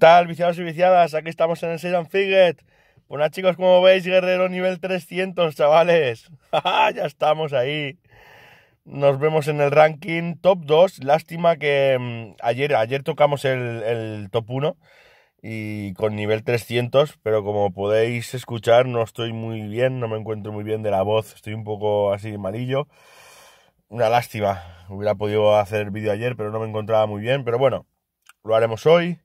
tal, viciados y viciadas? Aquí estamos en el Season Figget. Bueno, pues chicos, como veis, guerrero nivel 300, chavales. ya estamos ahí. Nos vemos en el ranking top 2. Lástima que mm, ayer, ayer tocamos el, el, top 1 y con nivel 300, pero como podéis escuchar, no estoy muy bien, no me encuentro muy bien de la voz, estoy un poco así malillo. Una lástima. Hubiera podido hacer vídeo ayer, pero no me encontraba muy bien, pero bueno, lo haremos hoy.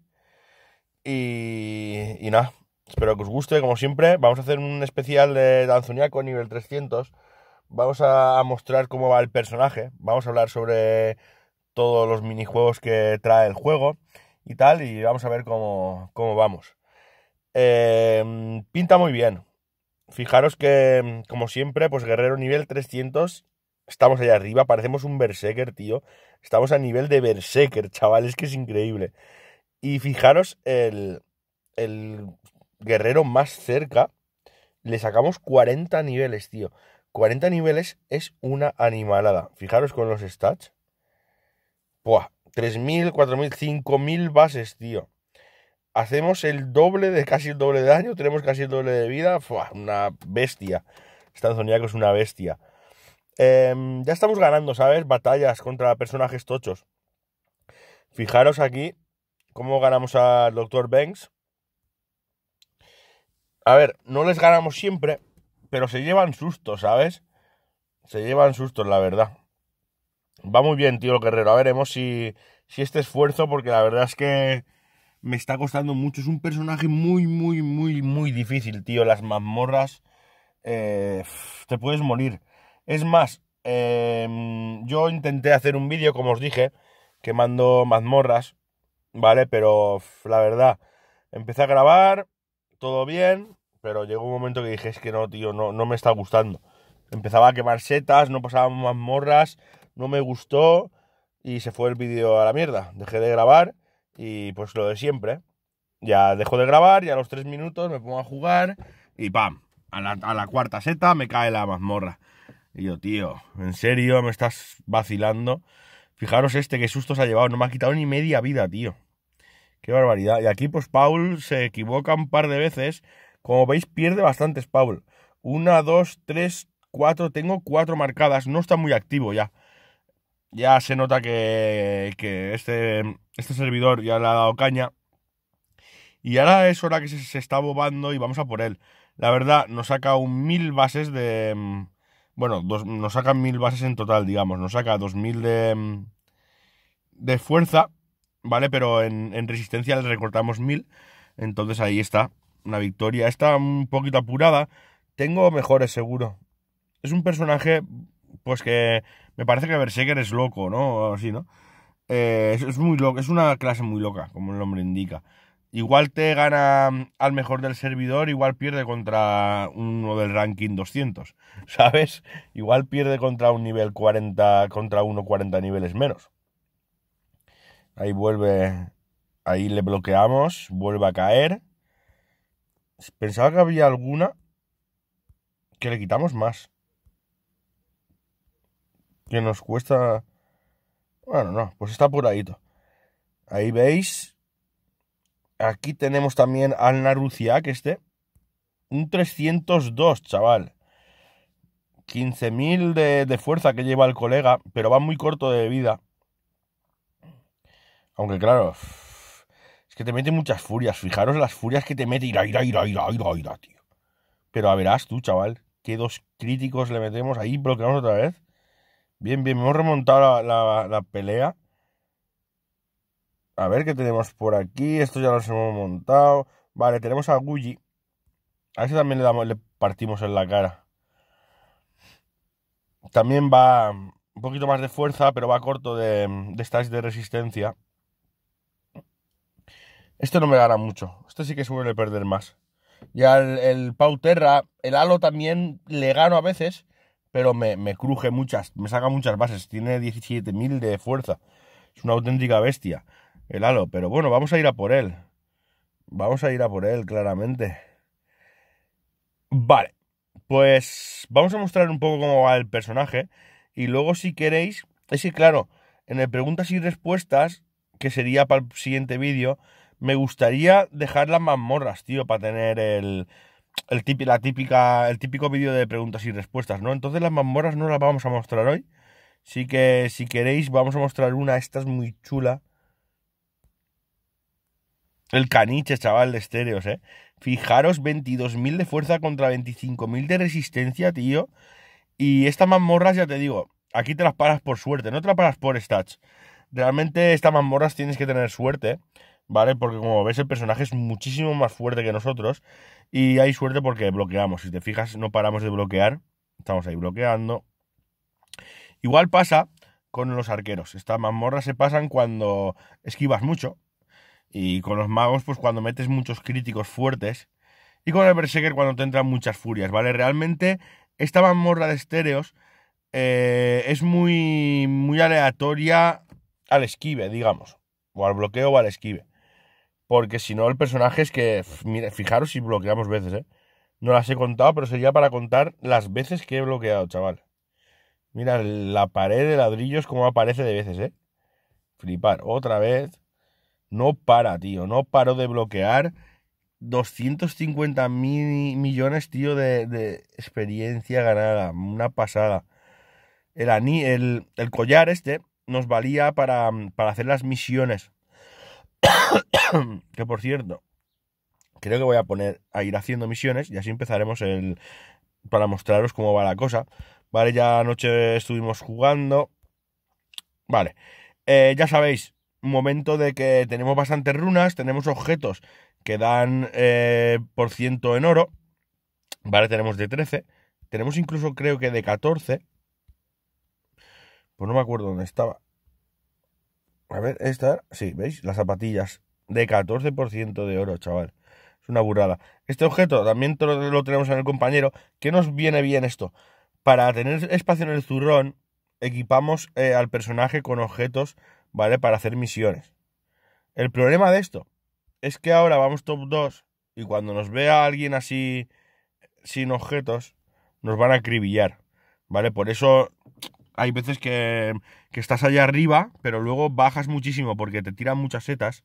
Y, nada, espero que os guste, como siempre. Vamos a hacer un especial de Danzoniaco nivel 300. Vamos a mostrar cómo va el personaje. Vamos a hablar sobre todos los minijuegos que trae el juego y tal. Y vamos a ver cómo, cómo vamos. Em, pinta muy bien. Fijaros que, como siempre, pues Guerrero nivel 300 Estamos allá arriba, parecemos un berserker, tío. Estamos a nivel de berserker, chavales, que es increíble. Y fijaros, el, el guerrero más cerca le sacamos 40 niveles, tío. 40 niveles es una animalada. Fijaros con los stats. Buah, 3.000, 4.000, 5.000 bases, tío. Hacemos el doble de casi el doble de daño, tenemos casi el doble de vida. Buah, una bestia. Stan que es una bestia. Em, ya estamos ganando, ¿sabes? Batallas contra personajes tochos. Fijaros aquí ¿Cómo ganamos al Dr. Banks? A ver, no les ganamos siempre, pero se llevan sustos, ¿sabes? Se llevan sustos, la verdad. Va muy bien, tío Guerrero. A veremos si, si este esfuerzo, porque la verdad es que me está costando mucho. Es un personaje muy, muy, muy, muy difícil, tío. Las mazmorras. Eh, te puedes morir. Es más, eh, yo intenté hacer un vídeo, como os dije, quemando mazmorras ¿vale? Pero la verdad, empecé a grabar, todo bien, pero llegó un momento que dije, es que no, tío, no, no me está gustando. Empezaba a quemar setas, no pasaba mazmorras, no me gustó y se fue el vídeo a la mierda. Dejé de grabar y pues lo de siempre. Ya dejo de grabar y a los tres minutos me pongo a jugar y ¡pam! A la, a la cuarta seta me cae la mazmorra. Y yo, tío, ¿en serio me estás vacilando? Fijaros este, qué susto se ha llevado. No me ha quitado ni media vida, tío. Qué barbaridad. Y aquí, pues Paul se equivoca un par de veces. Como veis, pierde bastantes Paul. Una, dos, tres, cuatro. Tengo cuatro marcadas. No está muy activo ya. Ya se nota que, que este, este servidor ya le ha dado caña. Y ahora es hora que se, está bobando y vamos a por él. La verdad, nos saca un mil bases de. Mm, bueno, nos saca mil bases en total, digamos. Nos saca dos mil de. Mm, de fuerza. ¿vale? Pero en, resistencia le recortamos 1000, entonces ahí está, una victoria. Está un poquito apurada, tengo mejores seguro. Es un personaje, pues que me parece que Berserker es loco, ¿no? así, ¿no? Eh, es, muy loco, es una clase muy loca, como el nombre indica. Igual te gana mm, al mejor del servidor, igual pierde contra uno del ranking 200, ¿sabes? Igual pierde contra un nivel 40, contra uno 40 niveles menos. Ahí vuelve, ahí le bloqueamos, vuelve a caer. Pensaba que había alguna que le quitamos más. Que nos cuesta... Bueno, no, pues está apuradito. Ahí veis. Aquí tenemos también al que este. Un 302, chaval. 15.000 de, de fuerza que lleva el colega, pero va muy corto de vida. Aunque claro, es que te mete muchas furias. Fijaros las furias que te mete. Ira, ira, ira, ira, ira, ira, tío. Pero a verás tú, chaval, qué dos críticos le metemos ahí. Bloqueamos otra vez. Bien, bien, hemos remontado la, pelea. A ver qué tenemos por aquí. Esto ya los hemos montado. Vale, tenemos a Guji. A ese también le, damos, le partimos en la cara. También va un poquito más de fuerza, pero va corto de, de stats de resistencia. ...esto no me gana mucho. ...esto sí que suele perder más. Ya el, Pau Terra, el Halo también le gano a veces, pero me, me cruje muchas, me saca muchas bases. Tiene 17.000 de fuerza. Es una auténtica bestia el Halo. Pero bueno, vamos a ir a por él. Vamos a ir a por él, claramente. Vale, pues vamos a mostrar un poco cómo va el personaje. Y luego, si queréis, es que claro, en el preguntas y respuestas, que sería para el siguiente vídeo, me gustaría dejar las mazmorras, tío, para tener el, típico, típica, el típico vídeo de preguntas y respuestas, ¿no? Entonces las mazmorras no las vamos a mostrar hoy. Sí que si queréis vamos a mostrar una, esta es muy chula. El caniche, chaval, de estéreos, ¿eh? Fijaros, 22.000 de fuerza contra 25.000 de resistencia, tío. Y estas mazmorras, ya te digo, aquí te las paras por suerte, no te las paras por stats. Realmente estas mazmorras tienes que tener suerte. ¿vale? Porque como ves el personaje es muchísimo más fuerte que nosotros y hay suerte porque bloqueamos, si te fijas no paramos de bloquear, estamos ahí bloqueando. Igual pasa con los arqueros, estas mazmorras se pasan cuando esquivas mucho y con los magos pues cuando metes muchos críticos fuertes y con el berserker cuando te entran muchas furias, ¿vale? Realmente esta mazmorra de estéreos eh, es muy, muy aleatoria al esquive, digamos o al bloqueo o al esquive. Porque si no, el personaje es que. fijaros si bloqueamos veces, ¿eh? No las he contado, pero sería para contar las veces que he bloqueado, chaval. Mira, la pared de ladrillos como aparece de veces, ¿eh? Flipar. Otra vez. No para, tío. No paro de bloquear 250 millones, tío, de, experiencia ganada. Una pasada. El, el, collar este nos valía para, para hacer las misiones que por cierto, creo que voy a poner a ir haciendo misiones y así empezaremos el para mostraros cómo va la cosa. Vale, ya anoche estuvimos jugando. Vale, eh, ya sabéis, momento de que tenemos bastantes runas, tenemos objetos que dan eh, por ciento en oro. Vale, tenemos de 13. Tenemos incluso creo que de 14. Pues no me acuerdo dónde estaba. A ver, esta, sí, ¿veis? Las zapatillas de 14% de oro, chaval. Es una burrada. Este objeto también lo tenemos en el compañero. ¿Qué nos viene bien esto? Para tener espacio en el zurrón, equipamos eh, al personaje con objetos, ¿vale? Para hacer misiones. El problema de esto es que ahora vamos top 2 y cuando nos vea alguien así sin objetos, nos van a acribillar, ¿vale? Por eso hay veces que, estás allá arriba, pero luego bajas muchísimo porque te tiran muchas setas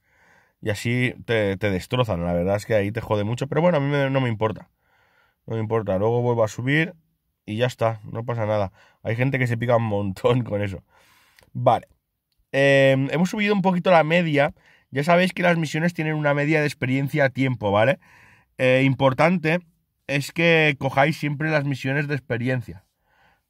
y así te, destrozan. La verdad es que ahí te jode mucho, pero bueno, a mí no me importa. No me importa. Luego vuelvo a subir y ya está, no pasa nada. Hay gente que se pica un montón con eso. Vale. Em, hemos subido un poquito la media. Ya sabéis que las misiones tienen una media de experiencia a tiempo, ¿vale? Eh, importante es que cojáis siempre las misiones de experiencia.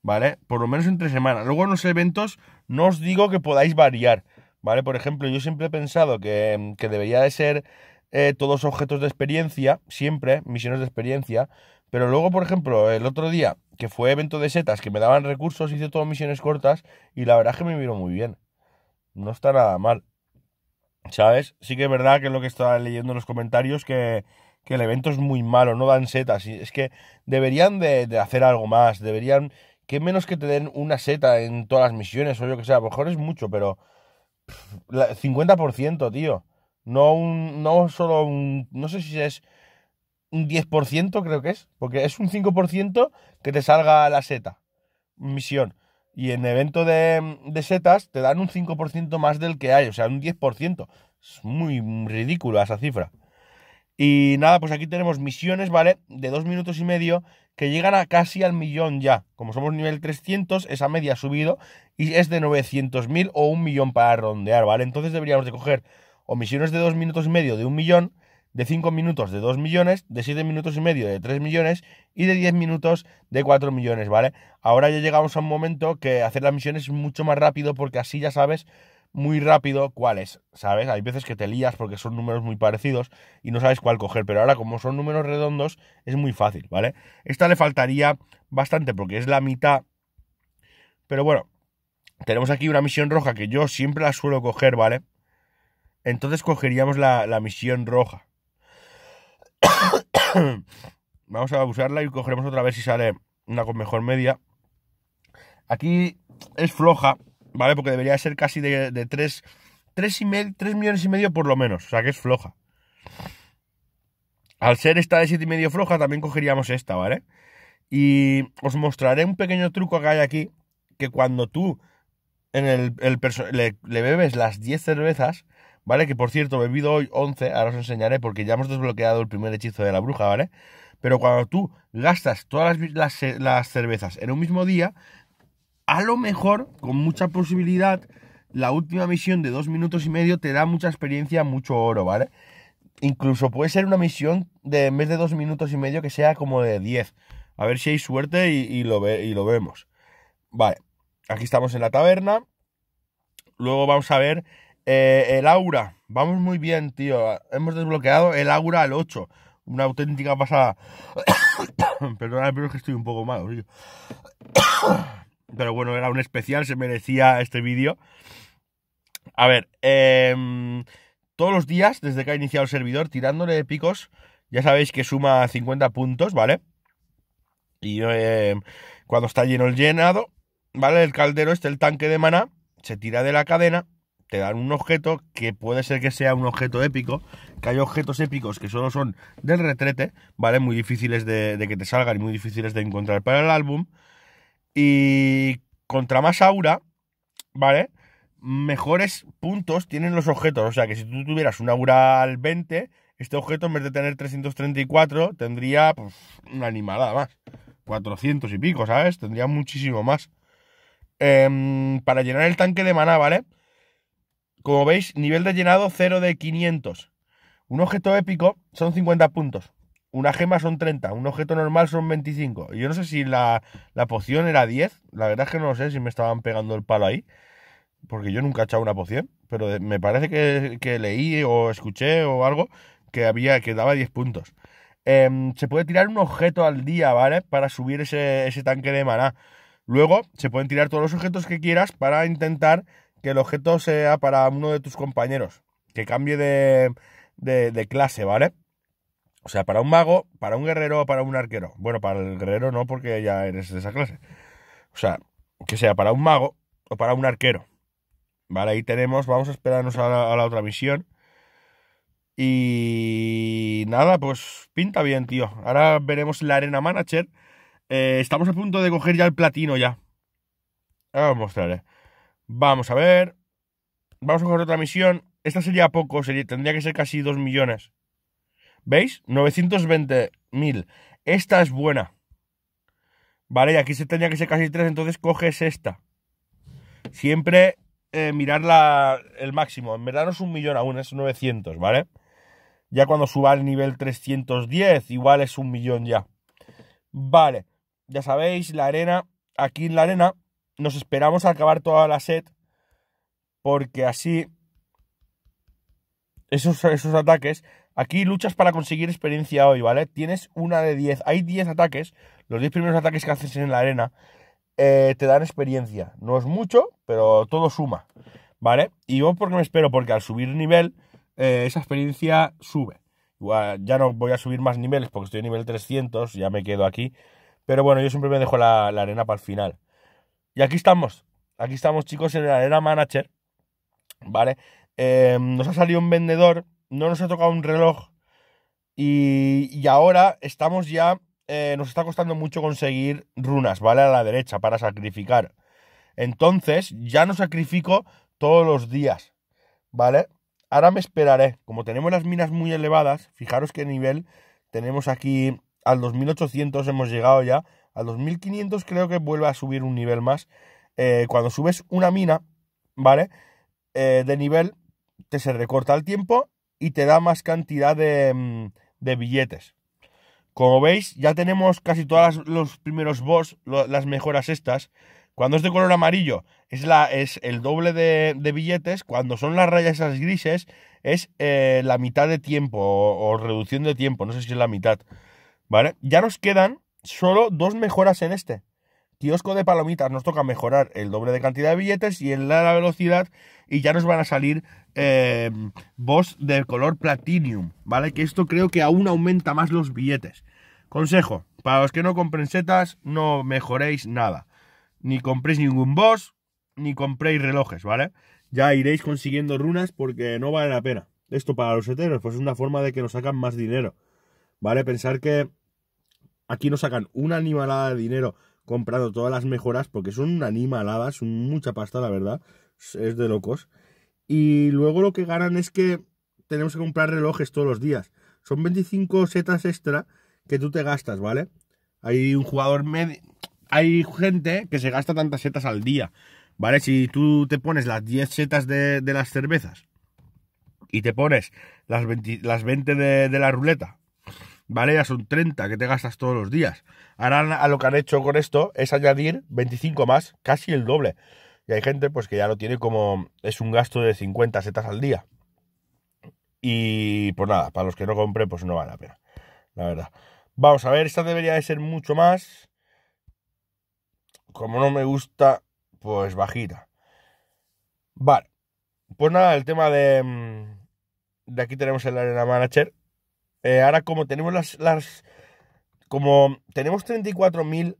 ¿vale? Por lo menos entre semana. Luego en los eventos no os digo que podáis variar, ¿vale? Por ejemplo, yo siempre he pensado que, que debería de ser eh, todos objetos de experiencia, siempre, misiones de experiencia. Pero luego, por ejemplo, el otro día, que fue evento de setas, que me daban recursos, hice todas misiones cortas y la verdad es que me vino muy bien. No está nada mal. ¿Sabes? Sí que es verdad que es lo que estaba leyendo en los comentarios, que, que el evento es muy malo, no dan setas. es que deberían de hacer algo más, deberían que menos que te den una seta en todas las misiones o yo que sea, a lo mejor es mucho, pero 50%, tío. No, un, no solo un... No sé si es un 10%, creo que es. Porque es un 5% que te salga la seta. Misión. Y en evento de, de setas te dan un 5% más del que hay. O sea, un 10%. Es muy ridícula esa cifra. Y nada, pues aquí tenemos misiones, ¿vale? De dos minutos y medio que llegan a casi al millón ya. Como somos nivel 300, esa media ha subido y es de 900.000 o un millón para rondear, ¿vale? Entonces deberíamos de coger o misiones de 2 minutos y medio de un millón, de 5 minutos de 2 millones, de 7 minutos y medio de 3 millones y de 10 minutos de 4 millones, ¿vale? Ahora ya llegamos a un momento que hacer las misiones es mucho más rápido porque así ya sabes muy rápido cuáles, ¿sabes? Hay veces que te lías porque son números muy parecidos y no sabes cuál coger, pero ahora como son números redondos es muy fácil, ¿vale? Esta le faltaría bastante porque es la mitad, pero bueno, tenemos aquí una misión roja que yo siempre la suelo coger, ¿vale? Entonces cogeríamos la, la misión roja. Vamos a usarla y cogeremos otra vez si sale una con mejor media. Aquí es floja, ¿Vale? Porque debería ser casi de, 3, y millones y medio por lo menos. O sea que es floja. Al ser esta de 7 y medio floja, también cogeríamos esta, ¿vale? Y os mostraré un pequeño truco que hay aquí. Que cuando tú en el, le, bebes las 10 cervezas, ¿vale? Que por cierto, he bebido hoy 11, ahora os enseñaré porque ya hemos desbloqueado el primer hechizo de la bruja, ¿vale? Pero cuando tú gastas todas las, las cervezas en un mismo día, a lo mejor, con mucha posibilidad, la última misión de dos minutos y medio te da mucha experiencia, mucho oro, ¿vale? Incluso puede ser una misión de en vez de dos minutos y medio que sea como de diez. A ver si hay suerte y, lo ve, y lo vemos. Vale, aquí estamos en la taberna. Luego vamos a ver eh, el aura. Vamos muy bien, tío. Hemos desbloqueado el aura al 8. Una auténtica pasada. Perdona, pero es que estoy un poco malo, tío. Pero bueno, era un especial, se merecía este vídeo. A ver, em, todos los días, desde que ha iniciado el servidor, tirándole épicos, picos, ya sabéis que suma 50 puntos, ¿vale? Y em, cuando está lleno el llenado, ¿vale? El caldero, este, el tanque de maná, se tira de la cadena, te dan un objeto que puede ser que sea un objeto épico, que hay objetos épicos que solo son del retrete, ¿vale? Muy difíciles de que te salgan y muy difíciles de encontrar para el álbum. Y contra más aura, ¿vale? Mejores puntos tienen los objetos. O sea que si tú tuvieras un aura al 20, este objeto en vez de tener 334 tendría pues, una animalada más. 400 y pico, ¿sabes? Tendría muchísimo más. Em, para llenar el tanque de maná, ¿vale? Como veis, nivel de llenado 0 de 500. Un objeto épico son 50 puntos una gema son 30, un objeto normal son 25. Yo no sé si la, poción era 10, la verdad es que no lo sé si me estaban pegando el palo ahí, porque yo nunca he echado una poción, pero me parece que, leí o escuché o algo que, había, que daba 10 puntos. Em, se puede tirar un objeto al día, ¿vale? Para subir ese, tanque de maná. Luego se pueden tirar todos los objetos que quieras para intentar que el objeto sea para uno de tus compañeros, que cambie de, de, de clase, ¿vale? O sea, para un mago, para un guerrero o para un arquero. Bueno, para el guerrero no, porque ya eres de esa clase. O sea, que sea para un mago o para un arquero. Vale, ahí tenemos, vamos a esperarnos a la, otra misión. Y nada, pues pinta bien, tío. Ahora veremos la arena manager. Eh, estamos a punto de coger ya el platino ya. Ahora os Vamos a ver. Vamos a coger otra misión. Esta sería poco, sería, tendría que ser casi 2 millones. ¿Veis? 920.000. Esta es buena. Vale, y aquí se tenía que ser casi 3, entonces coges esta. Siempre mirarla eh, mirar el máximo. En verdad no es un millón aún, es 900, ¿vale? Ya cuando suba al nivel 310, igual es un millón ya. Vale, ya sabéis, la arena, aquí en la arena, nos esperamos a acabar toda la set, porque así esos, esos ataques Aquí luchas para conseguir experiencia hoy, ¿vale? Tienes una de 10. Hay 10 ataques. Los 10 primeros ataques que haces en la arena eh, te dan experiencia. No es mucho, pero todo suma, ¿vale? Y yo porque me espero, porque al subir nivel, eh, esa experiencia sube. ya no voy a subir más niveles porque estoy en nivel 300, ya me quedo aquí. Pero bueno, yo siempre me dejo la, arena para el final. Y aquí estamos. Aquí estamos, chicos, en la arena manager. ¿Vale? Eh, nos ha salido un vendedor no nos ha tocado un reloj y, ahora estamos ya, eh, nos está costando mucho conseguir runas, ¿vale? A la derecha para sacrificar. Entonces ya no sacrifico todos los días, ¿vale? Ahora me esperaré. Como tenemos las minas muy elevadas, fijaros qué nivel tenemos aquí. Al 2800 hemos llegado ya. Al 2500 creo que vuelve a subir un nivel más. Eh, cuando subes una mina, ¿vale? Eh, de nivel, te se recorta el tiempo y te da más cantidad mm, de, billetes. Como veis, ya tenemos casi todos los primeros boss, las mejoras estas. Cuando es de color amarillo es, la, es el doble de, billetes, cuando son las rayas esas grises es eh, la mitad de tiempo o, reducción de tiempo, no sé si es la mitad. ¿Vale? Ya nos quedan solo dos mejoras en este. Kiosco de palomitas nos toca mejorar el doble de cantidad de billetes y el de la velocidad y ya nos van a salir eh, boss de color platinum, ¿vale? Que esto creo que aún aumenta más los billetes. Consejo, para los que no compren setas, no mejoréis nada. Ni compréis ningún boss, ni compréis relojes, ¿vale? Ya iréis consiguiendo runas porque no vale la pena. Esto para los eteros, pues es una forma de que nos sacan más dinero. ¿Vale? Pensar que aquí nos sacan una animalada de dinero comprando todas las mejoras porque son una animalada, mucha pasta, la verdad. Es de locos. Y luego lo que ganan es que tenemos que comprar relojes todos los días. Son 25 setas extra que tú te gastas, ¿vale? Hay un jugador medio. Hay gente que se gasta tantas setas al día, ¿vale? Si tú te pones las 10 setas de, las cervezas y te pones las 20, las de la ruleta ¿vale? Ya son 30 que te gastas todos los días. Ahora a lo que han hecho con esto es añadir 25 más, casi el doble. Y hay gente pues que ya lo tiene como es un gasto de 50 setas al día. Y pues nada, para los que no compren pues no vale la pena, la verdad. Vamos a ver, esta debería de ser mucho más. Como no me gusta, pues bajita. Vale. Pues nada, el tema de... Mm, de aquí tenemos el Arena Manager, eh, ahora como tenemos las, las como tenemos 34.000,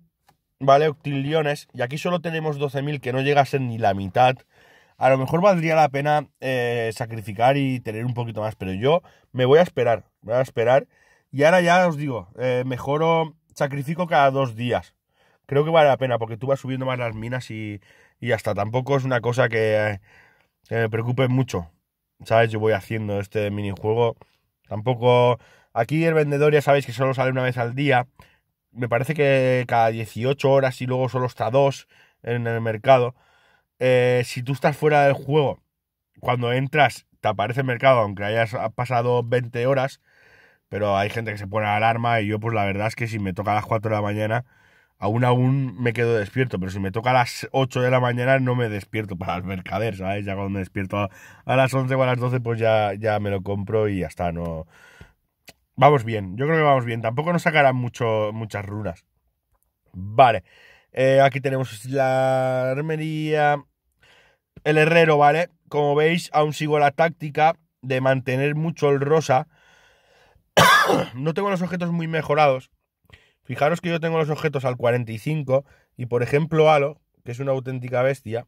¿vale? Octiliones, y aquí solo tenemos 12.000 que no llega a ser ni la mitad, a lo mejor valdría la pena eh, sacrificar y tener un poquito más, pero yo me voy a esperar, voy a esperar. Y ahora ya os digo, eh, mejoro, sacrifico cada dos días. Creo que vale la pena porque tú vas subiendo más las minas y, y hasta tampoco es una cosa que, me preocupe mucho. ¿Sabes? Yo voy haciendo este minijuego Tampoco. Aquí el vendedor ya sabéis que solo sale una vez al día. Me parece que cada 18 horas y luego solo está dos en el mercado. Eh, si tú estás fuera del juego, cuando entras te aparece el mercado, aunque hayas pasado 20 horas. Pero hay gente que se pone alarma y yo pues la verdad es que si me toca a las 4 de la mañana aún aún me quedo despierto, pero si me toca a las 8 de la mañana no me despierto para el mercader, ¿sabes? Ya cuando me despierto a, las 11 o a las 12 pues ya, ya me lo compro y ya está, no... Vamos bien, yo creo que vamos bien, tampoco nos sacarán muchas runas. Vale, eh, aquí tenemos la armería, el herrero, ¿vale? Como veis, aún sigo la táctica de mantener mucho el rosa. no tengo los objetos muy mejorados Fijaros que yo tengo los objetos al 45 y por ejemplo Halo, que es una auténtica bestia,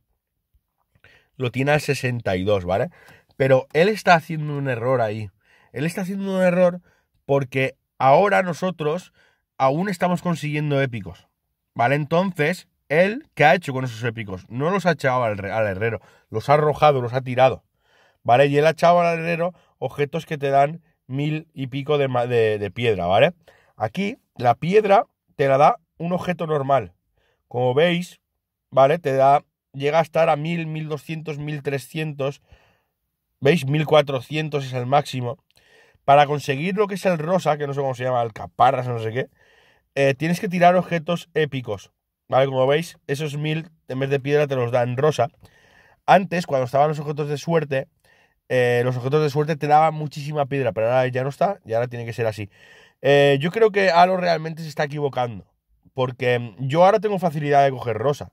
lo tiene al 62, ¿vale? Pero él está haciendo un error ahí. Él está haciendo un error porque ahora nosotros aún estamos consiguiendo épicos, ¿vale? Entonces, él, ¿qué ha hecho con esos épicos? No los ha echado al, herrero, los ha arrojado, los ha tirado, ¿vale? Y él ha echado al herrero objetos que te dan mil y pico de piedra, ¿vale? Aquí la piedra te la da un objeto normal. Como veis, ¿vale? Te da, llega a estar a 1000, 1200, 1300. ¿Veis? 1400 es el máximo. Para conseguir lo que es el rosa, que no sé cómo se llama, alcaparras, no sé qué, eh, tienes que tirar objetos épicos. ¿Vale? Como veis, esos 1000 en vez de piedra te los dan rosa. Antes, cuando estaban los objetos de suerte, eh, los objetos de suerte te daban muchísima piedra, pero ahora ya no está y ahora tiene que ser así. Eh, yo creo que Alo realmente se está equivocando. Porque mm, yo ahora tengo facilidad de coger rosa.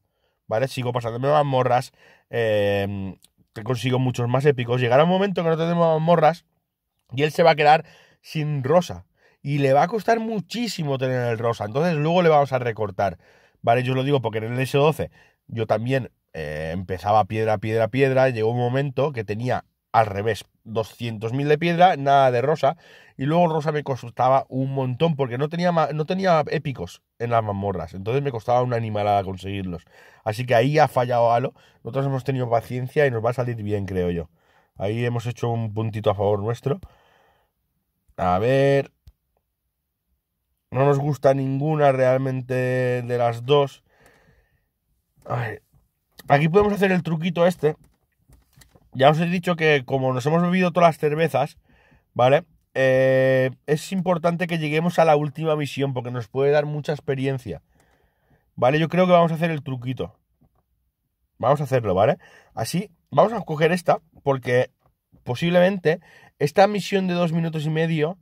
¿Vale? Sigo pasándome morras, Eh, em, consigo muchos más épicos. Llegará un momento que no tenemos morras Y él se va a quedar sin rosa. Y le va a costar muchísimo tener el rosa. Entonces luego le vamos a recortar. ¿Vale? Yo lo digo porque en el S12 yo también eh, empezaba piedra, piedra, piedra. Llegó un momento que tenía al revés, 200.000 de piedra, nada de rosa. Y luego rosa me costaba un montón porque no tenía, no tenía épicos en las mazmorras. Entonces me costaba una animalada conseguirlos. Así que ahí ha fallado algo Nosotros hemos tenido paciencia y nos va a salir bien, creo yo. Ahí hemos hecho un puntito a favor nuestro. A ver. No nos gusta ninguna realmente de las dos. Aquí podemos hacer el truquito este ya os he dicho que como nos hemos bebido todas las cervezas, ¿vale? Eh, es importante que lleguemos a la última misión porque nos puede dar mucha experiencia. ¿Vale? Yo creo que vamos a hacer el truquito. Vamos a hacerlo, ¿vale? Así, vamos a coger esta porque posiblemente esta misión de dos minutos y medio,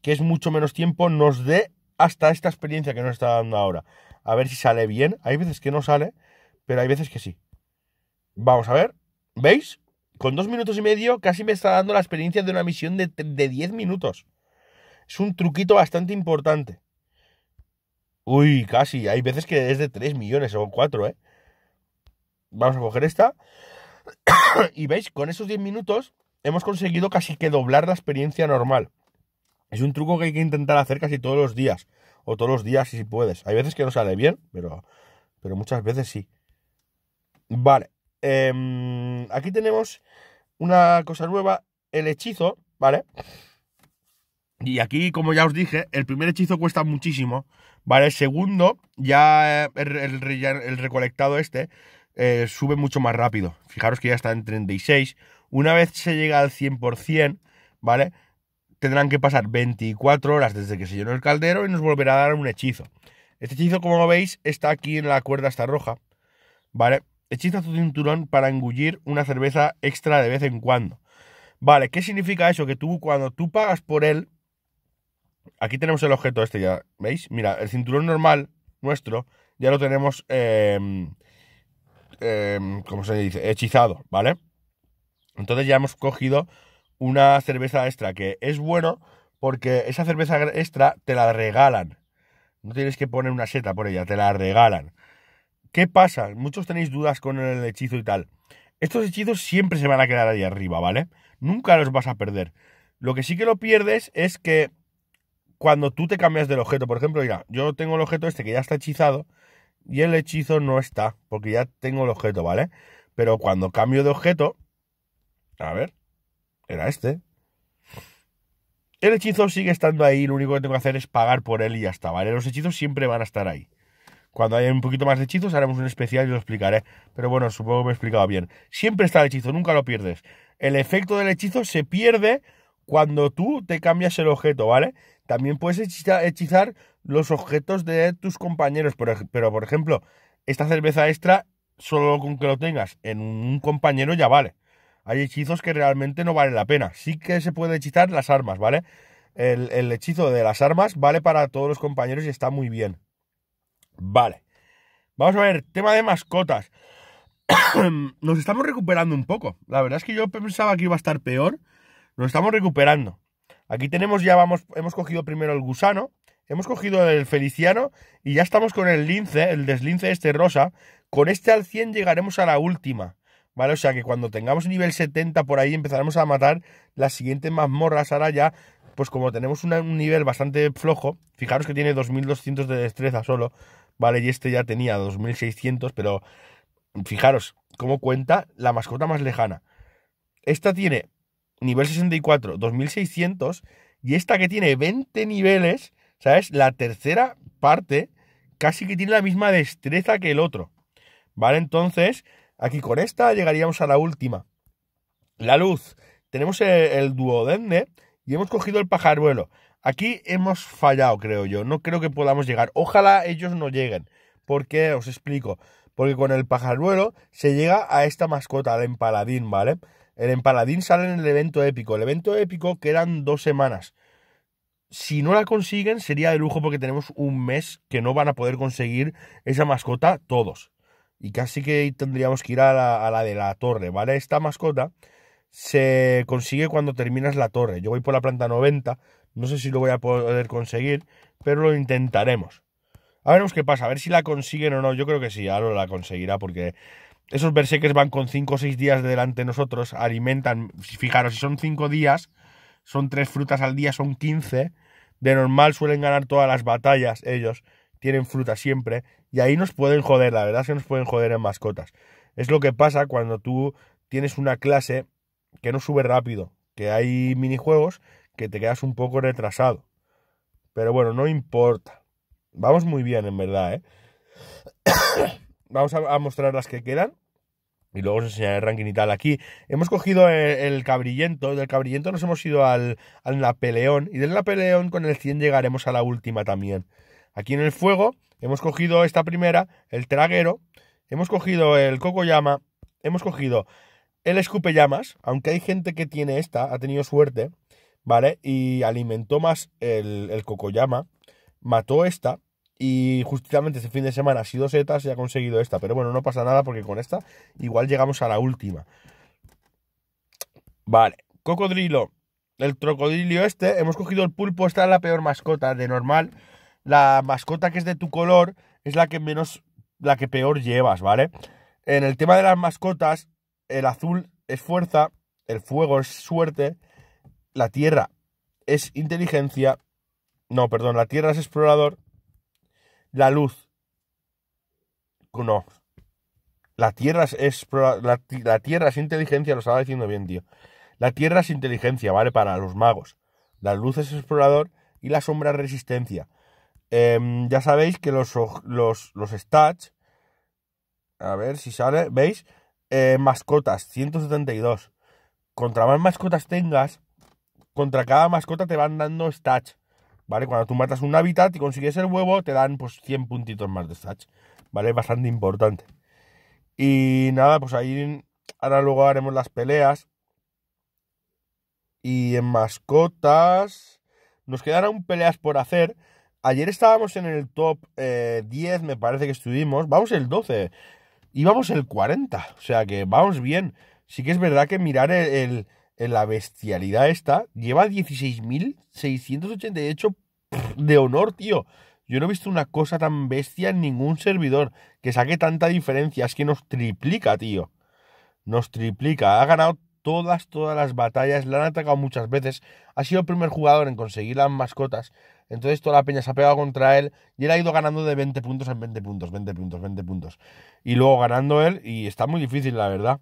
que es mucho menos tiempo, nos dé hasta esta experiencia que nos está dando ahora. A ver si sale bien. Hay veces que no sale, pero hay veces que sí. Vamos a ver. ¿Veis? con dos minutos y medio casi me está dando la experiencia de una misión de, de 10 minutos. Es un truquito bastante importante. Uy, casi. Hay veces que es de 3 millones o cuatro, ¿eh? Vamos a coger esta. y veis, con esos 10 minutos hemos conseguido casi que doblar la experiencia normal. Es un truco que hay que intentar hacer casi todos los días. O todos los días si puedes. Hay veces que no sale bien, pero, pero muchas veces sí. Vale. Em, aquí tenemos una cosa nueva, el hechizo, ¿vale? Y aquí, como ya os dije, el primer hechizo cuesta muchísimo, ¿vale? El segundo, ya el, recolectado este, eh, sube mucho más rápido. Fijaros que ya está en 36. Una vez se llega al 100%, ¿vale? Tendrán que pasar 24 horas desde que se llenó el caldero y nos volverá a dar un hechizo. Este hechizo, como veis, está aquí en la cuerda esta roja, ¿vale? Hechiza tu cinturón para engullir una cerveza extra de vez en cuando. Vale, ¿qué significa eso? Que tú, cuando tú pagas por él. Aquí tenemos el objeto este ya, ¿veis? Mira, el cinturón normal nuestro ya lo tenemos. Em, em, ¿Cómo se dice? Hechizado, ¿vale? Entonces ya hemos cogido una cerveza extra, que es bueno porque esa cerveza extra te la regalan. No tienes que poner una seta por ella, te la regalan. ¿Qué pasa? Muchos tenéis dudas con el hechizo y tal. Estos hechizos siempre se van a quedar ahí arriba, ¿vale? Nunca los vas a perder. Lo que sí que lo pierdes es que cuando tú te cambias del objeto, por ejemplo, mira, yo tengo el objeto este que ya está hechizado y el hechizo no está, porque ya tengo el objeto, ¿vale? Pero cuando cambio de objeto, a ver, era este. El hechizo sigue estando ahí, lo único que tengo que hacer es pagar por él y ya está, ¿vale? Los hechizos siempre van a estar ahí. Cuando haya un poquito más de hechizos haremos un especial y lo explicaré. Pero bueno, supongo que me he explicado bien. Siempre está el hechizo, nunca lo pierdes. El efecto del hechizo se pierde cuando tú te cambias el objeto, ¿vale? También puedes hechizar los objetos de tus compañeros. Pero, por ejemplo, esta cerveza extra, solo con que lo tengas en un compañero ya vale. Hay hechizos que realmente no valen la pena. Sí que se puede hechizar las armas, ¿vale? El, el hechizo de las armas vale para todos los compañeros y está muy bien. Vale. Vamos a ver, tema de mascotas. Nos estamos recuperando un poco. La verdad es que yo pensaba que iba a estar peor. Nos estamos recuperando. Aquí tenemos ya, vamos, hemos cogido primero el gusano, hemos cogido el feliciano y ya estamos con el lince, el deslince este rosa. Con este al 100 llegaremos a la última. ¿Vale? O sea que cuando tengamos nivel 70 por ahí empezaremos a matar las siguientes mazmorras. Ahora ya, pues como tenemos un nivel bastante flojo, fijaros que tiene 2200 de destreza solo. ¿vale? Y este ya tenía 2600, pero fijaros cómo cuenta la mascota más lejana. Esta tiene nivel 64, 2600, y esta que tiene 20 niveles, ¿sabes? La tercera parte casi que tiene la misma destreza que el otro, ¿vale? Entonces, aquí con esta llegaríamos a la última. La luz. Tenemos el, el duodende y hemos cogido el pajaruelo. Aquí hemos fallado, creo yo. No creo que podamos llegar. Ojalá ellos no lleguen. Porque os explico. Porque con el pajaruelo se llega a esta mascota, al empaladín, ¿vale? El empaladín sale en el evento épico. El evento épico quedan dos semanas. Si no la consiguen, sería de lujo porque tenemos un mes que no van a poder conseguir esa mascota todos. Y casi que tendríamos que ir a la, a la de la torre, ¿vale? Esta mascota se consigue cuando terminas la torre. Yo voy por la planta 90, no sé si lo voy a poder conseguir, pero lo intentaremos. A veremos qué pasa, a ver si la consiguen o no. Yo creo que sí, ahora la conseguirá porque esos berserkers van con 5 o 6 días delante de nosotros, alimentan, fijaros, si son 5 días, son 3 frutas al día, son 15. De normal suelen ganar todas las batallas ellos, tienen fruta siempre, y ahí nos pueden joder, la verdad es que nos pueden joder en mascotas. Es lo que pasa cuando tú tienes una clase que no sube rápido, que hay minijuegos que te quedas un poco retrasado. Pero bueno, no importa. Vamos muy bien, en verdad, ¿eh? Vamos a, mostrar las que quedan. Y luego os enseñaré el ranking y tal. Aquí hemos cogido e, el, cabrillento. Del cabrillento nos hemos ido al, al Napeleón. Y del Napeleón con el 100 llegaremos a la última también. Aquí en el fuego hemos cogido esta primera, el traguero. Hemos cogido el cocoyama. Hemos cogido el escupe llamas. Aunque hay gente que tiene esta, ha tenido suerte. ¿vale? Y alimentó más el, cocoyama mató esta, y justamente ese fin de semana ha sido setas y ha conseguido esta, pero bueno, no pasa nada porque con esta igual llegamos a la última. Vale, cocodrilo, el trocodilio este, hemos cogido el pulpo, esta es la peor mascota, de normal, la mascota que es de tu color es la que menos, la que peor llevas, ¿vale? En el tema de las mascotas, el azul es fuerza, el fuego es suerte, la Tierra es inteligencia, no, perdón, la Tierra es explorador, la luz, no, la Tierra es, la, Tierra es inteligencia, lo estaba diciendo bien, tío. La Tierra es inteligencia, ¿vale? Para los magos. La luz es explorador y la sombra es resistencia. Em, ya sabéis que los, los, los stats. A ver si sale. ¿Veis? Eh, mascotas, 172. Contra más mascotas tengas, contra cada mascota te van dando stats, ¿vale? Cuando tú matas un hábitat y consigues el huevo, te dan pues 100 puntitos más de stats, ¿vale? bastante importante. Y nada, pues ahí ahora luego haremos las peleas. Y en mascotas nos quedaron peleas por hacer. Ayer estábamos en el top 10, eh, me parece que estuvimos. Vamos el 12 íbamos el 40, o sea que vamos bien. Sí que es verdad que mirar el la bestialidad esta, lleva 16.688 de honor, tío. Yo no he visto una cosa tan bestia en ningún servidor que saque tanta diferencia. Es que nos triplica, tío. Nos triplica. Ha ganado todas, todas las batallas. La han atacado muchas veces. Ha sido el primer jugador en conseguir las mascotas. Entonces toda la peña se ha pegado contra él y él ha ido ganando de 20 puntos en 20 puntos, 20 puntos, 20 puntos. Y luego ganando él y está muy difícil, la verdad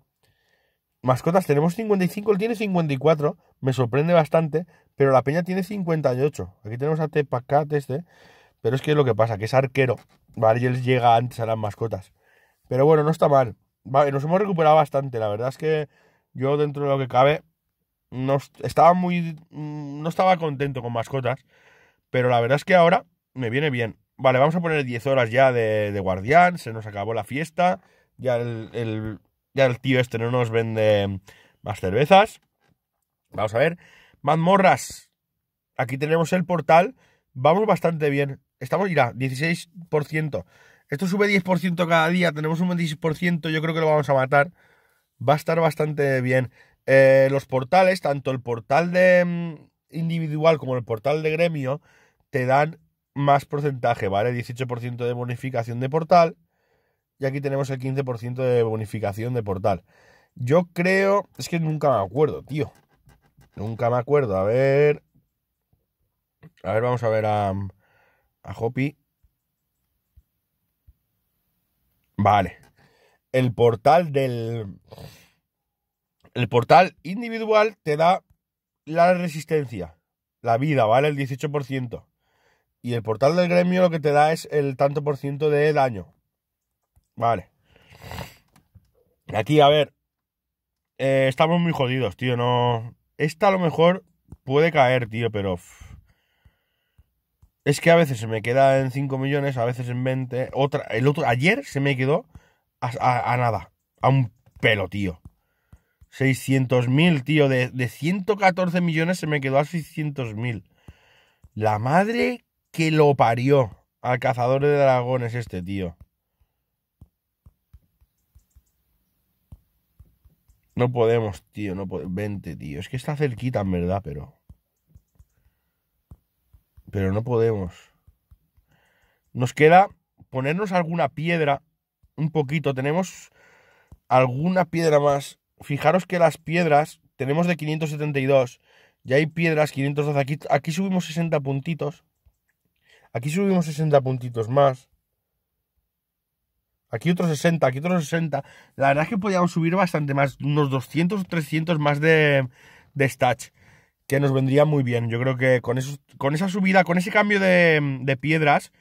mascotas tenemos 55, él tiene 54, me sorprende bastante, pero la peña tiene 58. Aquí tenemos a Tepacat este, pero es que es lo que pasa, que es arquero, ¿vale? Y él llega antes a las mascotas. Pero bueno, no está mal. nos hemos recuperado bastante, la verdad es que yo dentro de lo que cabe no estaba muy mm, no estaba contento con mascotas, pero la verdad es que ahora me viene bien. Vale, vamos a poner 10 horas ya de, guardián, se nos acabó la fiesta, ya el ya el tío este no nos vende más cervezas. Vamos a ver. Mazmorras. Aquí tenemos el portal. Vamos bastante bien. Estamos, mira, 16%. Esto sube 10% cada día. Tenemos un 26%. Yo creo que lo vamos a matar. Va a estar bastante bien. Eh, los portales, tanto el portal de mm, individual como el portal de gremio, te dan más porcentaje, ¿vale? 18% de bonificación de portal y aquí tenemos el 15% de bonificación de portal. Yo creo, es que nunca me acuerdo, tío. Nunca me acuerdo. A ver. A ver, vamos a ver a, a Hopi. Vale. El portal del. El portal individual te da la resistencia, la vida, ¿vale? El 18%. Y el portal del gremio lo que te da es el tanto por ciento de daño, Vale. Aquí, a ver. Eh, estamos muy jodidos, tío. No. Esta a lo mejor puede caer, tío, pero. Es que a veces se me queda en 5 millones, a veces en 20. Otra, el otro, ayer se me quedó a, nada. A un pelo, tío. 600.000, tío. De, de 114 millones se me quedó a 600.000. La madre que lo parió al cazador de dragones este, tío. No podemos, tío, no podemos. Vente, tío. Es que está cerquita, en verdad, pero. Pero no podemos. Nos queda ponernos alguna piedra. Un poquito. Tenemos alguna piedra más. Fijaros que las piedras. Tenemos de 572. Ya hay piedras, 512. Aquí, aquí subimos 60 puntitos. Aquí subimos 60 puntitos más aquí otros 60, aquí otros 60. La verdad es que podíamos subir bastante más, unos 200 o 300 más de, de stats, que nos vendría muy bien. Yo creo que con, eso, con esa subida, con ese cambio de, piedras,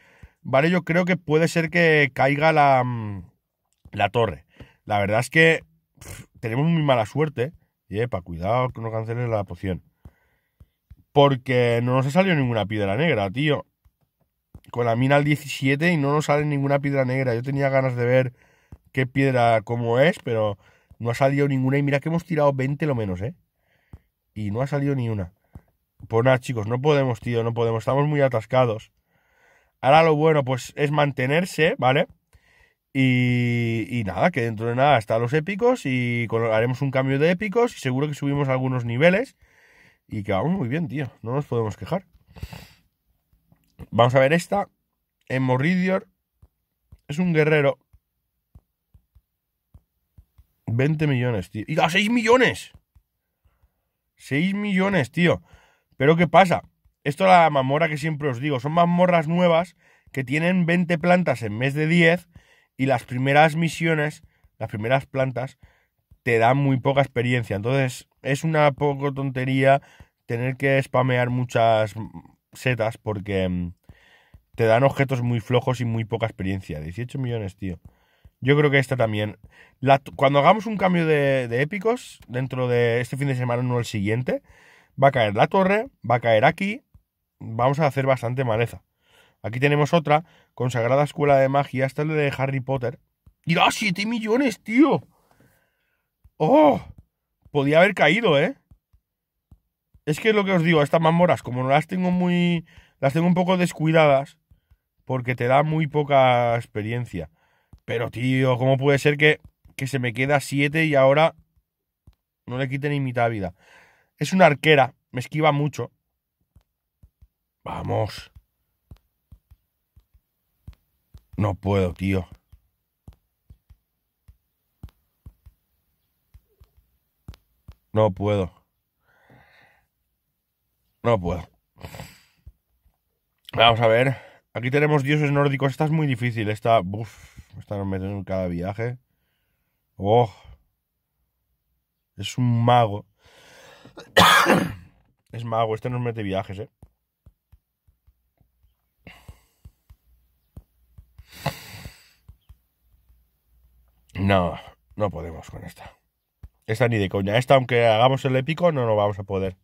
¿vale? Yo creo que puede ser que caiga la, la torre. La verdad es que tenemos muy mala suerte. Y eh, cuidado que no canceles la poción. Porque no nos ha salido ninguna piedra negra, tío con la mina al 17 y no nos sale ninguna piedra negra. Yo tenía ganas de ver qué piedra como es, pero no ha salido ninguna. Y mira que hemos tirado 20 lo menos, ¿eh? Y no ha salido ni una. Pues nada, chicos, no podemos, tío, no podemos. Estamos muy atascados. Ahora lo bueno, pues, es mantenerse, ¿vale? Y, nada, que dentro de nada están los épicos y haremos un cambio de épicos y seguro que subimos algunos niveles y que vamos muy bien, tío. No nos podemos quejar. Vamos a ver esta. En Morridior es un guerrero. 20 millones, tío. ¡Y a 6 millones! 6 millones, tío. Pero ¿qué pasa? Esto es la mamora que siempre os digo. Son mamorras nuevas que tienen 20 plantas en mes de 10 y las primeras misiones, las primeras plantas, te dan muy poca experiencia. Entonces es una poco tontería tener que spamear muchas setas porque mm, te dan objetos muy flojos y muy poca experiencia. 18 millones, tío. Yo creo que esta también. La, cuando hagamos un cambio de, épicos, dentro de este fin de semana, no el siguiente, va a caer la torre, va a caer aquí. Vamos a hacer bastante maleza. Aquí tenemos otra, consagrada escuela de magia, esta es la de Harry Potter. y da 7 millones, tío! ¡Oh! Podía haber caído, ¿eh? Es que lo que os digo, estas mamoras, como no las tengo muy. Las tengo un poco descuidadas. Porque te da muy poca experiencia. Pero, tío, ¿cómo puede ser que, se me queda siete y ahora no le quite ni mitad de vida? Es una arquera. Me esquiva mucho. Vamos. No puedo, tío. No puedo. No puedo. Vamos a ver. Aquí tenemos dioses nórdicos. Esta es muy difícil. Esta, esta nos mete en cada viaje. Oh. Es un mago. es mago. Este nos mete viajes, eh. No, no podemos con esta. Esta ni de coña. Esta, aunque hagamos el épico, no lo vamos a poder.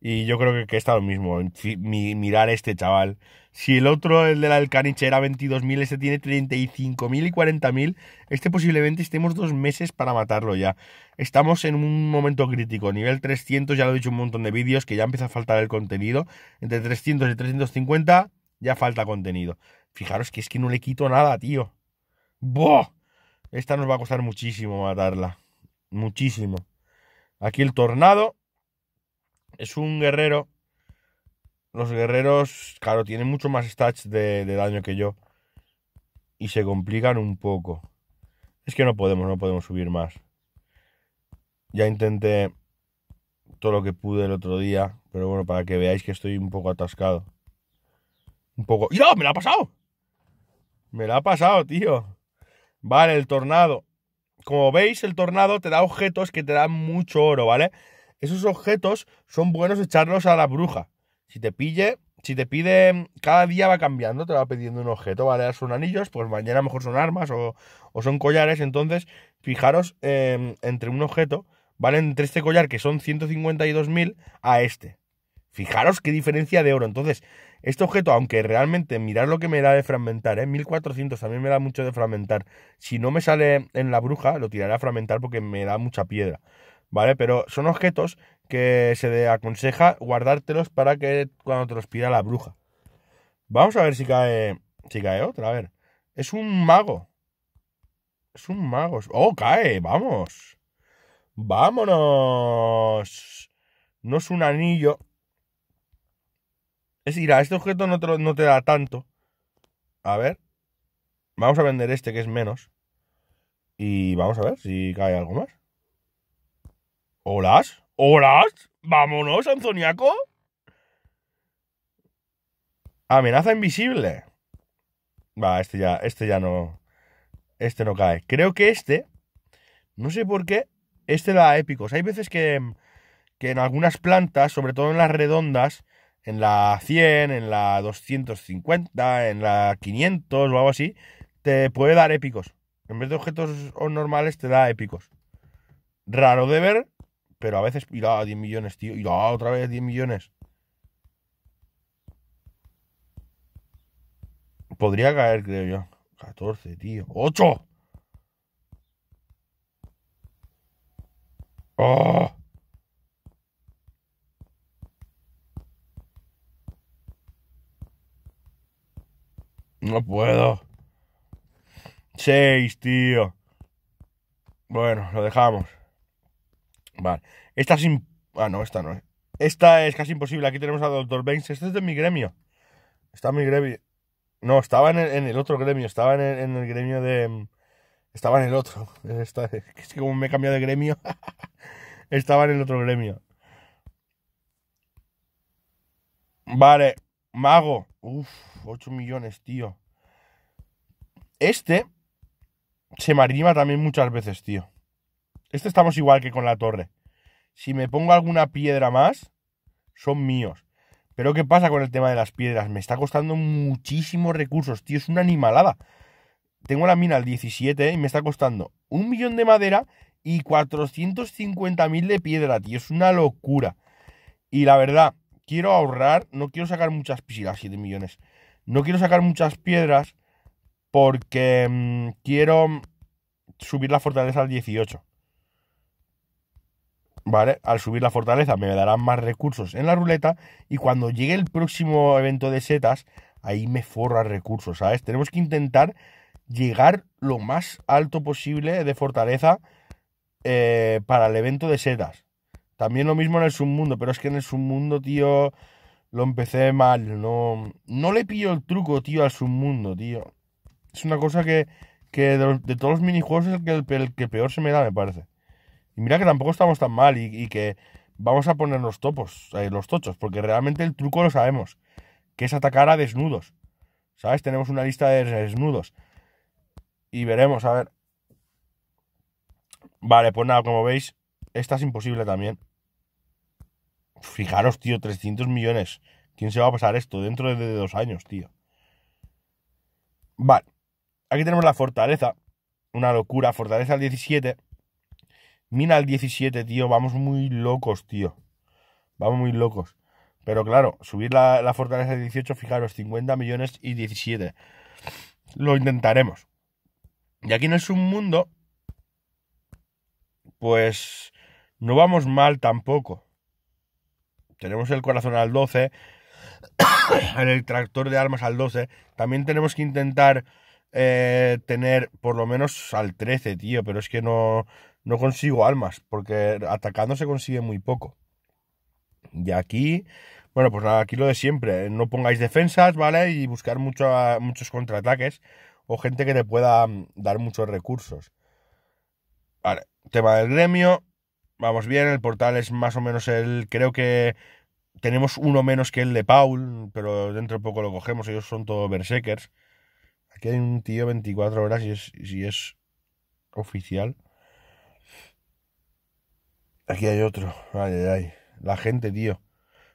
Y yo creo que, está lo mismo, mirar este chaval. Si el otro, el de la Alcaniche, era 22.000, este tiene 35.000 y 40.000, este posiblemente estemos dos meses para matarlo ya. Estamos en un momento crítico, nivel 300, ya lo he dicho un montón de vídeos, que ya empieza a faltar el contenido. Entre 300 y 350 ya falta contenido. Fijaros que es que no le quito nada, tío. Esta nos va a costar muchísimo matarla. Muchísimo. Aquí el tornado es un guerrero. Los guerreros, claro, tienen mucho más stats de, daño que yo. Y se complican un poco. Es que no podemos, no podemos subir más. Ya intenté todo lo que pude el otro día. Pero bueno, para que veáis que estoy un poco atascado. Un poco. no! ¡Me la ha pasado! Me la ha pasado, tío. Vale, el tornado. Como veis, el tornado te da objetos que te dan mucho oro, ¿vale? Esos objetos son buenos echarlos a la bruja. Si te pille, si te pide, mm, cada día va cambiando, te va pidiendo un objeto, ¿vale? Son anillos, pues mañana mejor son armas o, o son collares. Entonces, fijaros em, entre un objeto, ¿vale? Entre este collar, que son 152.000, a este. Fijaros qué diferencia de oro. Entonces, este objeto, aunque realmente, mirad lo que me da de fragmentar, ¿eh? 1400 también me da mucho de fragmentar. Si no me sale en la bruja, lo tiraré a fragmentar porque me da mucha piedra. ¿vale? Pero son objetos que se le aconseja guardártelos para que cuando te los pida la bruja. Vamos a ver si cae, si cae otra, a ver. Es un mago. Es un mago. ¡Oh, cae! ¡Vamos! ¡Vámonos! No es un anillo. Es ir a este objeto no te da tanto. A ver. Vamos a vender este que es menos. Y vamos a ver si cae algo más. ¡Holas! ¿Horas? ¿Vámonos, Anzoniaco? Amenaza invisible. Va, este ya, este ya no. Este no cae. Creo que este. No sé por qué. Este da épicos. Hay veces que, que en algunas plantas, sobre todo en las redondas, en la 100, en la 250, en la 500 o algo así, te puede dar épicos. En vez de objetos normales, te da épicos. Raro de ver, pero a veces, iba a 10 millones, tío. Y Irá otra vez 10 millones. Podría caer, creo yo. 14, tío. ¡8! ¡Oh! No puedo. 6, tío. Bueno, lo dejamos. Vale. Esta es. Ah, no, esta no es. Eh. Esta es casi imposible. Aquí tenemos a Dr. Baines. Este es de mi gremio. Está en mi gremio. No, estaba en el, otro gremio. Estaba en el, gremio de. Mm, estaba en el otro. es que como me he cambiado de gremio. estaba en el otro gremio. Vale. Mago. Uf, 8 millones, tío. Este se marima también muchas veces, tío. Este estamos igual que con la torre. Si me pongo alguna piedra más, son míos. Pero ¿qué pasa con el tema de las piedras? Me está costando muchísimos recursos, tío. Es una animalada. Tengo la mina al 17 ¿eh? y me está costando un millón de madera y 450.000 de piedra, tío. Es una locura. Y la verdad, quiero ahorrar. No quiero sacar muchas piedras, 7 millones. No quiero sacar muchas piedras porque mm, quiero subir la fortaleza al 18. ¿vale? Al subir la fortaleza me darán más recursos en la ruleta y cuando llegue el próximo evento de setas, ahí me forra recursos, ¿sabes? Tenemos que intentar llegar lo más alto posible de fortaleza eh, para el evento de setas. También lo mismo en el submundo, pero es que en el submundo, tío, lo empecé mal. No, no le pillo el truco, tío, al submundo, tío. Es una cosa que, que de, todos los minijuegos es el que, el que peor se me da, me parece. Y mira que tampoco estamos tan mal y, que vamos a poner los topos, eh, los tochos, porque realmente el truco lo sabemos, que es atacar a desnudos. ¿Sabes? Tenemos una lista de desnudos. Y veremos, a ver. Vale, pues nada, como veis, esta es imposible también. Fijaros, tío, 300 millones. ¿Quién se va a pasar esto dentro de dos años, tío? Vale. Aquí tenemos la fortaleza. Una locura. Fortaleza 17 mina al 17, tío. Vamos muy locos, tío. Vamos muy locos. Pero claro, subir la, fortaleza de 18, fijaros, 50 millones y 17. Lo intentaremos. Y aquí en el submundo, pues no vamos mal tampoco. Tenemos el corazón al 12, el tractor de armas al 12. También tenemos que intentar eh, tener por lo menos al 13, tío, pero es que no, no consigo almas, porque atacando se consigue muy poco. Y aquí, bueno, pues nada, aquí lo de siempre, no pongáis defensas, ¿vale? Y buscar mucho, muchos contraataques o gente que te pueda mm, dar muchos recursos. Vale, tema del gremio, vamos bien, el portal es más o menos el, creo que tenemos uno menos que el de Paul, pero dentro de poco lo cogemos, ellos son todos berserkers. Aquí hay un tío 24 horas y y es oficial. Aquí hay otro. Ay, ay, ay. La gente, tío.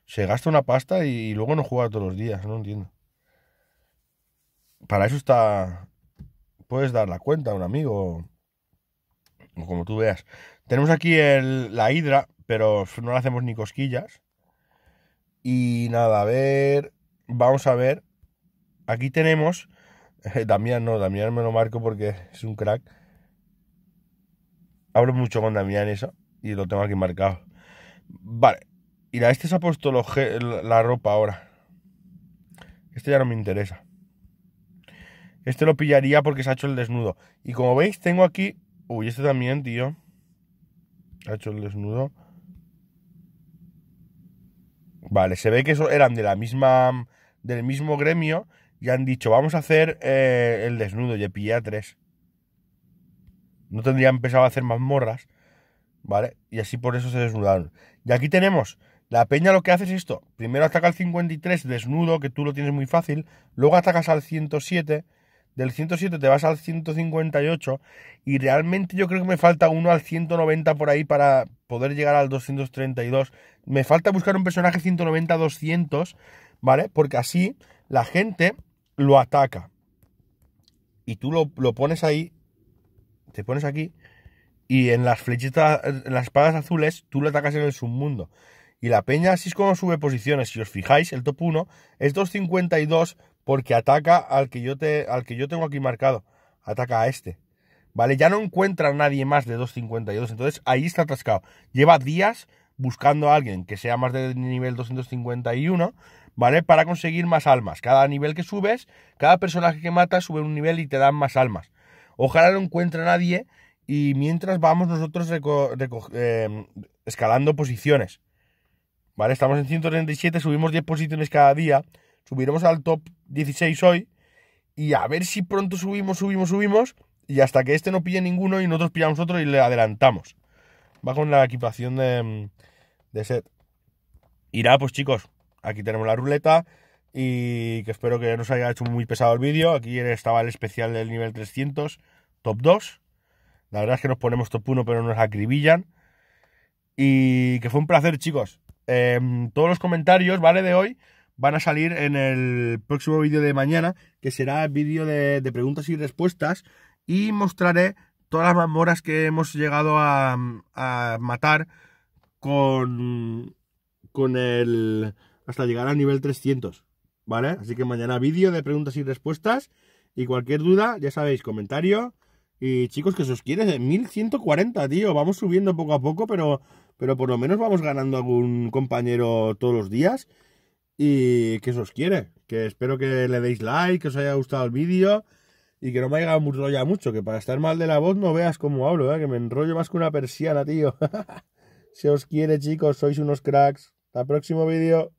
Se gasta una pasta y luego no juega todos los días. No entiendo. Para eso está. Puedes dar la cuenta a un amigo. O como tú veas. Tenemos aquí la hidra, pero no le hacemos ni cosquillas. Y nada, a ver. Vamos a ver. Aquí tenemos. Damián no, Damián me lo marco porque es un crack. Hablo mucho con Damián eso y lo tengo aquí marcado. Vale. Y a este se ha puesto la ropa ahora. Este ya no me interesa. Este lo pillaría porque se ha hecho el desnudo. Y como veis, tengo aquí... Uy, este también, tío. Ha hecho el desnudo. Vale, se ve que eran de la misma... Del mismo gremio. Y han dicho, vamos a hacer eh, el desnudo. Y he a tres. No tendría empezado a hacer más morras ¿vale? Y así por eso se desnudaron. Y aquí tenemos, la peña lo que hace es esto, primero ataca al 53 desnudo, que tú lo tienes muy fácil, luego atacas al 107, del 107 te vas al 158 y realmente yo creo que me falta uno al 190 por ahí para poder llegar al 232. Me falta buscar un personaje 190-200, ¿vale? Porque así la gente lo ataca. Y tú lo, lo pones ahí, te pones aquí y en las flechitas, en las espadas azules, tú le atacas en el submundo. Y la peña así es como sube posiciones. Si os fijáis, el top 1 es 252 porque ataca al que yo, te, al que yo tengo aquí marcado. Ataca a este. ¿Vale? Ya no encuentra nadie más de 252. Entonces ahí está atascado. Lleva días buscando a alguien que sea más de nivel 251. ¿Vale? Para conseguir más almas. Cada nivel que subes, cada personaje que matas sube un nivel y te dan más almas. Ojalá no encuentre a nadie y mientras vamos nosotros em, escalando posiciones. ¿Vale? Estamos en 137, subimos 10 posiciones cada día, subiremos al top 16 hoy y a ver si pronto subimos, subimos, subimos y hasta que este no pille ninguno y nosotros pillamos otro y le adelantamos. Va con la equipación de, em, de set. Irá, pues chicos, aquí tenemos la ruleta y que espero que no os haya hecho muy pesado el vídeo. Aquí estaba el especial del nivel 300, top 2 la verdad es que nos ponemos top 1, pero nos acribillan. Y que fue un placer, chicos. Em, todos los comentarios, ¿vale? De hoy van a salir en el próximo vídeo de mañana, que será vídeo de, preguntas y respuestas. Y mostraré todas las mamoras que hemos llegado a, a matar con, con el... hasta llegar al nivel 300, ¿vale? Así que mañana vídeo de preguntas y respuestas. Y cualquier duda, ya sabéis, comentario y chicos, que se os quiere, 1140, eh, tío. Vamos subiendo poco a poco, pero, pero por lo menos vamos ganando algún compañero todos los días. Y que se os quiere. Que espero que le deis like, que os haya gustado el vídeo. Y que no me haya ya mucho. Que para estar mal de la voz no veas cómo hablo, ¿eh? que me enrollo más que una persiana, tío. se os quiere, chicos. Sois unos cracks. Hasta el próximo vídeo.